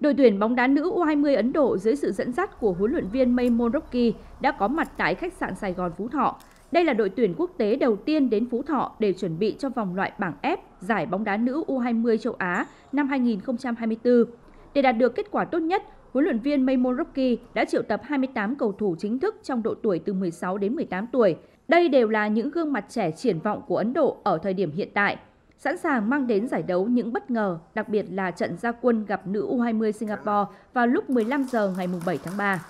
Đội tuyển bóng đá nữ U20 Ấn Độ dưới sự dẫn dắt của huấn luyện viên Maymon Rocky đã có mặt tại khách sạn Sài Gòn Phú Thọ. Đây là đội tuyển quốc tế đầu tiên đến Phú Thọ để chuẩn bị cho vòng loại bảng F giải bóng đá nữ U20 châu Á năm 2024. Để đạt được kết quả tốt nhất, huấn luyện viên Maymon Rocky đã triệu tập 28 cầu thủ chính thức trong độ tuổi từ 16 đến 18 tuổi. Đây đều là những gương mặt trẻ triển vọng của Ấn Độ ở thời điểm hiện tại – sẵn sàng mang đến giải đấu những bất ngờ, đặc biệt là trận gia quân gặp nữ U20 Singapore vào lúc 15 giờ ngày 7 tháng 3.